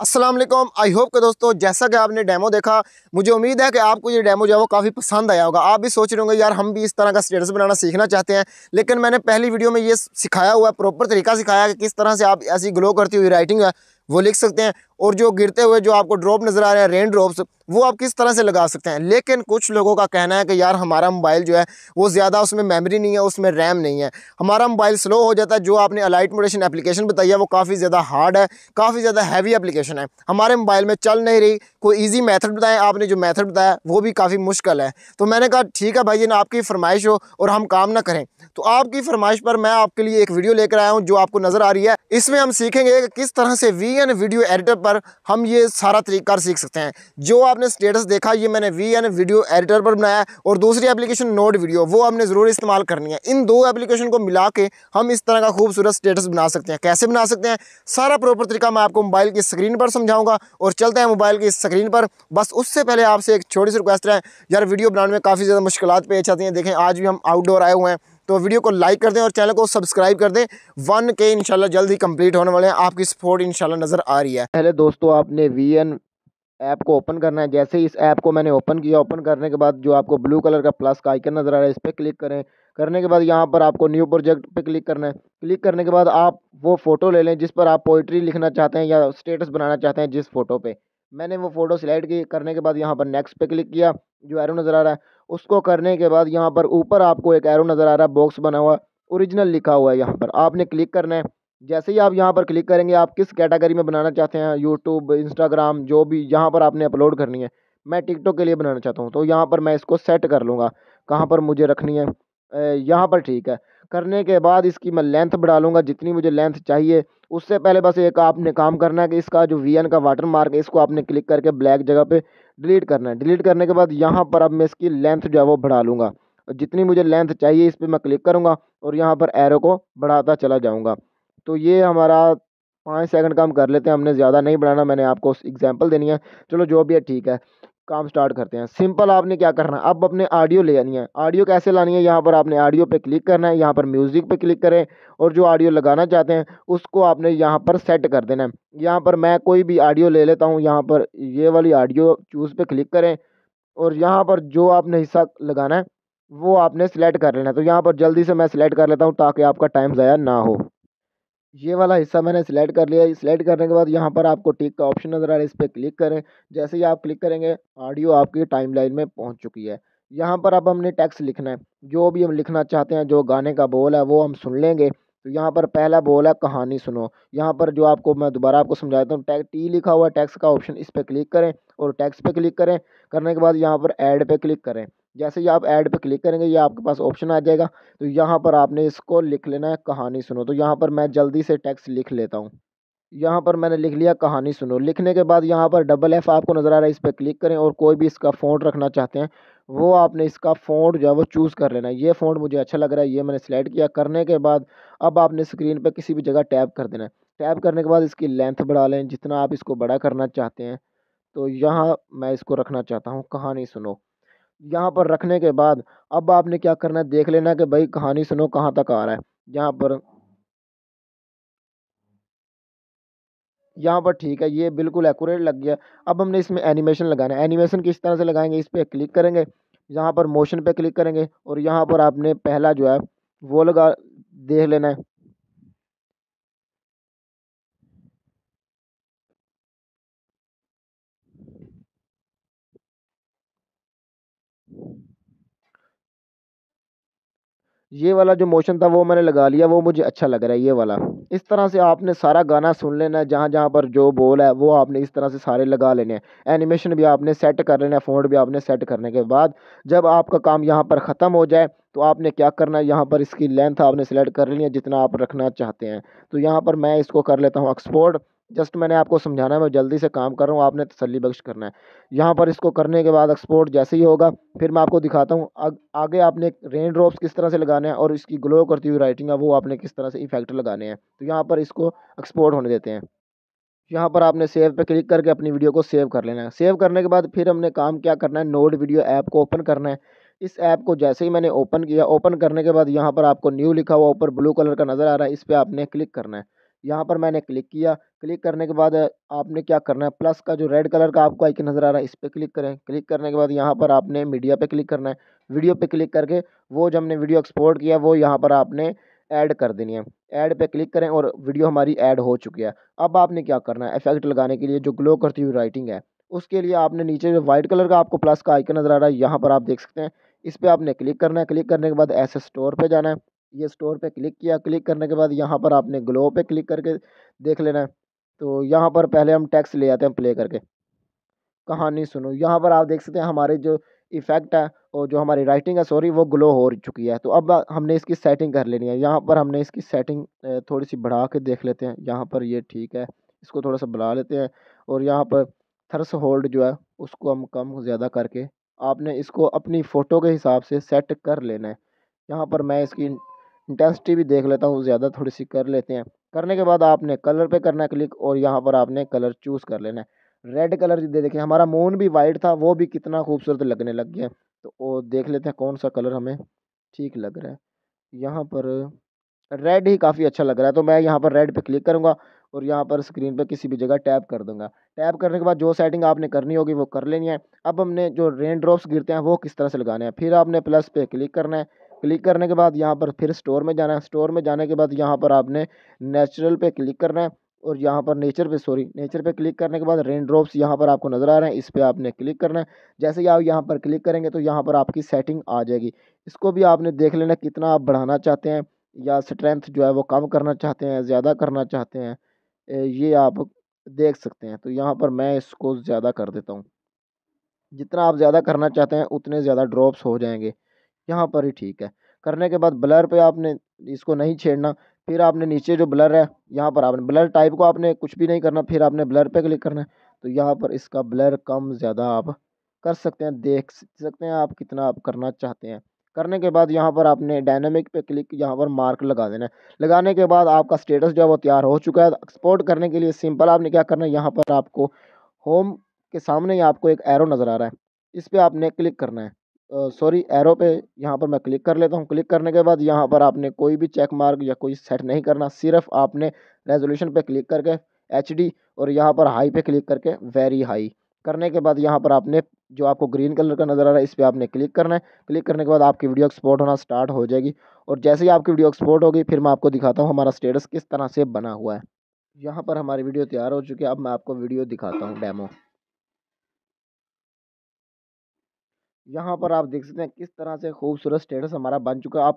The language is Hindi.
असलम आई होप के दोस्तों जैसा कि आपने डेमो देखा मुझे उम्मीद है कि आपको ये डेमो जो है वो काफ़ी पसंद आया होगा आप भी सोच रहे होंगे यार हम भी इस तरह का स्टेटस बनाना सीखना चाहते हैं लेकिन मैंने पहली वीडियो में ये सिखाया हुआ है प्रॉपर तरीका सिखाया कि किस तरह से आप ऐसी ग्लो करती हुई राइटिंग है वो लिख सकते हैं और जो गिरते हुए जो आपको ड्रॉप नज़र आ रहे हैं रेन ड्रॉप्स वो आप किस तरह से लगा सकते हैं लेकिन कुछ लोगों का कहना है कि यार हमारा मोबाइल जो है वो ज़्यादा उसमें मेमोरी नहीं है उसमें रैम नहीं है हमारा मोबाइल स्लो हो जाता है जो आपने अलाइट मोडेशन एप्लीकेशन बताई है वो काफ़ी ज़्यादा हार्ड है काफ़ी ज़्यादा हैवी एप्लीकेशन है हमारे मोबाइल में चल नहीं रही कोई ईजी मैथड बताएं आपने जो मैथड बताया वो भी काफ़ी मुश्किल है तो मैंने कहा ठीक है भाई जी आपकी फरमाइश हो और हम काम ना करें तो आपकी फरमाइश पर मैं आपके लिए एक वीडियो लेकर आया हूँ जो आपको नज़र आ रही है इसमें हम सीखेंगे कि किस तरह से वी एन वीडियो एडिटर पर हम ये सारा तरीका सीख सकते हैं जो आपने स्टेटस देखा ये मैंने वी एन वीडियो एडिटर पर बनाया और दूसरी एप्लीकेशन नोट वीडियो वो आपने ज़रूर इस्तेमाल करनी है इन दो एप्लीकेशन को मिला के हम इस तरह का खूबसूरत स्टेटस बना सकते हैं कैसे बना सकते हैं सारा प्रॉपर तरीका मैं आपको मोबाइल की स्क्रीन पर समझाऊंगा और चलते हैं मोबाइल की स्क्रीन पर बस उससे पहले आपसे एक छोटी सी रिक्वेस्ट है यार वीडियो बनाने में काफ़ी ज़्यादा मुश्किल पेश आती हैं देखें आज भी हम आउटडोर आए हुए हैं तो वीडियो को लाइक कर दें और चैनल को सब्सक्राइब कर दें वन के इनशाला जल्द ही कंप्लीट होने वाले हैं आपकी सपोर्ट इनशाला नज़र आ रही है पहले दोस्तों आपने वी एन ऐप को ओपन करना है जैसे ही इस ऐप को मैंने ओपन किया ओपन करने के बाद जो आपको ब्लू कलर का प्लस का आइकन नज़र आ रहा है इस पर क्लिक करें करने के बाद यहाँ पर आपको न्यू प्रोजेक्ट पे क्लिक करना है क्लिक करने के बाद आप वो फ़ोटो ले लें जिस पर आप पोइट्री लिखना चाहते हैं या स्टेटस बनाना चाहते हैं जिस फ़ोटो पे मैंने वो फ़ोटो सिलेक्ट की करने के बाद यहाँ पर नेक्स्ट पे क्लिक किया जो एरो नज़र आ रहा है उसको करने के बाद यहाँ पर ऊपर आपको एक एरो नज़र आ रहा है बॉक्स बना हुआ ओरिजिनल लिखा हुआ है यहाँ पर आपने क्लिक करना है जैसे ही आप यहाँ पर क्लिक करेंगे आप किस कैटेगरी में बनाना चाहते हैं यूट्यूब इंस्टाग्राम जो भी यहाँ पर आपने अपलोड करनी है मैं टिकटॉक के लिए बनाना चाहता हूँ तो यहाँ पर मैं इसको सेट कर लूँगा कहाँ पर मुझे रखनी है यहाँ पर ठीक है करने के बाद इसकी मैं लेंथ बढ़ा लूँगा जितनी मुझे लेंथ चाहिए उससे पहले बस एक आपने काम करना है कि इसका जो वी का वाटर मार्क है इसको आपने क्लिक करके ब्लैक जगह पर डिलीट करना है डिलीट करने के बाद यहाँ पर अब मैं इसकी लेंथ जो है वो बढ़ा लूँगा जितनी मुझे लेंथ चाहिए इस पर मैं क्लिक करूँगा और यहाँ पर एरो को बढ़ाता चला जाऊँगा तो ये हमारा पाँच सेकंड का हम कर लेते हैं हमने ज़्यादा नहीं बढ़ाना मैंने आपको एग्जांपल देनी है चलो जो भी है ठीक है काम स्टार्ट करते हैं सिंपल आपने क्या करना है अब अपने ऑडियो ले जानी है ऑडियो कैसे लानी है यहाँ पर आपने ऑडियो पे क्लिक करना है यहाँ पर म्यूज़िक पे क्लिक करें और जो ऑडियो लगाना चाहते हैं उसको आपने यहाँ पर सेट कर देना है यहाँ पर मैं कोई भी ऑडियो ले लेता हूँ यहाँ पर ये वाली ऑडियो चूज़ पर क्लिक करें और यहाँ पर जो आपने हिस्सा लगाना है वो आपने सेलेक्ट कर लेना है तो यहाँ पर जल्दी से मैं सिलेक्ट कर लेता हूँ ताकि आपका टाइम ज़ाया ना हो ये वाला हिस्सा मैंने सिलेक्ट कर लिया सिलेक्ट करने के बाद यहाँ पर आपको टिक का ऑप्शन नज़र आ रहा है इस पर क्लिक करें जैसे ही आप क्लिक करेंगे ऑडियो आपकी टाइमलाइन में पहुँच चुकी है यहाँ पर अब हमने टैक्स लिखना है जो भी हम लिखना चाहते हैं जो गाने का बोल है वो हम सुन लेंगे तो यहाँ पर पहला बोल है कहानी सुनो यहाँ पर जो आपको मैं दोबारा आपको समझाता हूँ टैक्स टी लिखा हुआ है टैक्स का ऑप्शन इस पर क्लिक करें और टैक्स पे क्लिक करें करने के बाद यहाँ पर ऐड पे क्लिक करें जैसे ही आप ऐड पर क्लिक करेंगे ये आपके पास ऑप्शन आ जाएगा तो यहाँ पर आपने इसको लिख लेना है कहानी सुनो तो यहाँ पर मैं जल्दी से टैक्स लिख लेता हूँ यहाँ पर मैंने लिख लिया कहानी सुनो लिखने के बाद यहाँ पर डबल एफ़ आपको नज़र आ रहा है इस पर क्लिक करें और कोई भी इसका फ़ॉन्ट रखना चाहते हैं वो आपने इसका फ़ॉन्ट जो है वो चूज़ कर लेना है ये फ़ॉन्ट मुझे अच्छा लग रहा है ये मैंने सेलेक्ट किया करने के बाद अब आपने स्क्रीन पर किसी भी जगह टैप कर देना है टैप करने के बाद इसकी लेंथ बढ़ा लें जितना आप इसको बड़ा करना चाहते हैं तो यहाँ मैं इसको रखना चाहता हूँ कहानी सुनो यहाँ पर रखने के बाद अब आपने क्या करना है देख लेना कि भाई कहानी सुनो कहाँ तक आ रहा है यहाँ पर यहाँ पर ठीक है ये बिल्कुल एक्यूरेट लग गया अब हमने इसमें एनिमेशन लगाना है एनिमेशन किस तरह से लगाएंगे इस पर क्लिक करेंगे यहाँ पर मोशन पे क्लिक करेंगे और यहाँ पर आपने पहला जो है वो लगा देख लेना है ये वाला जो मोशन था वो मैंने लगा लिया वो मुझे अच्छा लग रहा है ये वाला इस तरह से आपने सारा गाना सुन लेना है जहाँ जहाँ पर जो बोल है वो आपने इस तरह से सारे लगा लेने हैं एनिमेशन भी आपने सेट कर लेना है फोन भी आपने सेट करने के बाद जब आपका काम यहाँ पर ख़त्म हो जाए तो आपने क्या करना है यहाँ पर इसकी लेंथ आपने सेलेक्ट कर लेनी है जितना आप रखना चाहते हैं तो यहाँ पर मैं इसको कर लेता हूँ एक्सपोर्ट जस्ट मैंने आपको समझाना है मैं जल्दी से काम कर रहा हूँ आपने तसली बख्श करना है यहाँ पर इसको करने के बाद एक्सपोर्ट जैसे ही होगा फिर मैं आपको दिखाता हूँ आग, आगे आपने रेन ड्रॉप्स किस तरह से लगाने हैं और इसकी ग्लो करती हुई राइटिंग है वो आपने किस तरह से इफेक्ट लगाने हैं तो यहाँ पर इसको एक्सपोर्ट होने देते हैं यहाँ पर आपने सेव पर क्लिक करके अपनी वीडियो को सेव कर लेना है सेव करने के बाद फिर हमने काम क्या करना है नोड वीडियो ऐप को ओपन करना है इस ऐप को जैसे ही मैंने ओपन किया ओपन करने के बाद यहाँ पर आपको न्यू लिखा हुआ ऊपर ब्लू कलर का नज़र आ रहा है इस पर आपने क्लिक करना है यहाँ पर मैंने क्लिक किया क्लिक करने के बाद आपने क्या करना है प्लस का जो रेड कलर का आपको आइकन नज़र आ रहा है इस पर क्लिक करें क्लिक करने के बाद यहाँ पर आपने मीडिया पे क्लिक करना है वीडियो पे क्लिक करके वो जो हमने वीडियो एक्सपोर्ट किया वो यहाँ पर आपने ऐड कर देनी है ऐड पे क्लिक करें और वीडियो हमारी ऐड हो चुकी है अब आपने क्या करना है इफेक्ट लगाने के लिए जो ग्लो करती हुई राइटिंग है उसके लिए आपने नीचे जो वाइट कलर का आपको प्लस का आइकन नज़र आ रहा है यहाँ पर आप देख सकते हैं इस पर आपने क्लिक करना है क्लिक करने के बाद ऐसे स्टोर पर जाना है ये स्टोर पे क्लिक किया क्लिक करने के बाद यहाँ पर आपने ग्लो पे क्लिक करके देख लेना है तो यहाँ पर पहले हम टैक्स ले आते हैं प्ले करके कहानी सुनो यहाँ पर आप देख सकते हैं हमारे जो इफ़ेक्ट है और जो हमारी राइटिंग है सॉरी वो ग्लो हो चुकी है तो अब हमने इसकी सेटिंग कर लेनी है यहाँ पर हमने इसकी सेटिंग थोड़ी सी बढ़ा के देख लेते हैं यहाँ पर ये ठीक है इसको थोड़ा सा बढ़ा लेते हैं और यहाँ पर थर्स होल्ड जो है उसको हम कम ज़्यादा करके आपने इसको अपनी फ़ोटो के हिसाब से सेट कर लेना है यहाँ पर मैं इसकी इंटेंसिटी भी देख लेता हूँ ज़्यादा थोड़ी सी कर लेते हैं करने के बाद आपने कलर पे करना है क्लिक और यहाँ पर आपने कलर चूज़ कर लेना है रेड कलर दे देखें हमारा मून भी वाइट था वो भी कितना खूबसूरत लगने लग गया तो वो देख लेते हैं कौन सा कलर हमें ठीक लग रहा है यहाँ पर रेड ही काफ़ी अच्छा लग रहा है तो मैं यहाँ पर रेड पर क्लिक करूँगा और यहाँ पर स्क्रीन पर किसी भी जगह टैप कर दूंगा टैप करने के बाद जो सेटिंग आपने करनी होगी वो कर लेनी है अब हमने जो रेन ड्रॉप्स गिरते हैं वो किस तरह से लगाने हैं फिर आपने प्लस पे क्लिक करना है क्लिक करने के बाद यहाँ पर फिर स्टोर में जाना है स्टोर में जाने के बाद यहाँ पर आपने नेचुरल पे क्लिक करना है और यहाँ पर नेचर पे सॉरी नेचर पे क्लिक करने के बाद रेन ड्रॉप्स यहाँ पर आपको नज़र आ रहे हैं इस पर आपने क्लिक करना है जैसे ही आप यहाँ पर क्लिक करेंगे तो यहाँ पर आपकी सेटिंग आ जाएगी इसको भी आपने देख लेना कितना आप बढ़ाना चाहते हैं या स्ट्रेंथ जो है वो कम करना चाहते हैं ज़्यादा करना चाहते हैं ये आप देख सकते हैं तो यहाँ पर मैं इसको ज़्यादा कर देता हूँ जितना आप ज़्यादा करना चाहते हैं उतने ज़्यादा ड्रॉप्स हो जाएंगे यहाँ पर ही ठीक है करने के बाद ब्लर पे आपने इसको नहीं छेड़ना फिर आपने नीचे जो ब्लर है यहाँ पर आपने ब्लर टाइप को आपने कुछ भी नहीं करना फिर आपने ब्लर पे क्लिक करना है तो यहाँ पर इसका ब्लर कम ज़्यादा आप कर सकते हैं देख सकते हैं आप कितना आप करना चाहते हैं करने के बाद यहाँ पर आपने डायनामिक पे क्लिक यहाँ पर मार्क लगा देना है लगाने के बाद आपका स्टेटस जो है वो तैयार हो चुका है एक्सपोर्ट करने के लिए सिंपल आपने क्या करना है यहाँ पर आपको होम के सामने ही आपको एक एरो नज़र आ रहा है इस पर आपने क्लिक करना है सॉरी एरो पे यहाँ पर मैं क्लिक कर लेता हूँ क्लिक करने के बाद यहाँ पर आपने कोई भी चेक मार्क या कोई सेट नहीं करना सिर्फ आपने रेजोल्यूशन पे क्लिक करके एच और यहाँ पर हाई पे क्लिक करके वेरी हाई करने के बाद यहाँ पर आपने जो आपको ग्रीन कलर का नज़र आ रहा है इस पर आपने क्लिक करना है क्लिक करने के बाद आपकी वीडियो एक्सपोर्ट होना स्टार्ट हो जाएगी और जैसे ही आपकी वीडियो एक्सपोर्ट होगी फिर मैं आपको दिखाता हूँ हमारा स्टेटस किस तरह से बना हुआ है यहाँ पर हमारी वीडियो तैयार हो चुकी है अब मैं आपको वीडियो दिखाता हूँ डैमो यहाँ पर आप देख सकते हैं किस तरह से खूबसूरत स्टेटस हमारा बन चुका है आप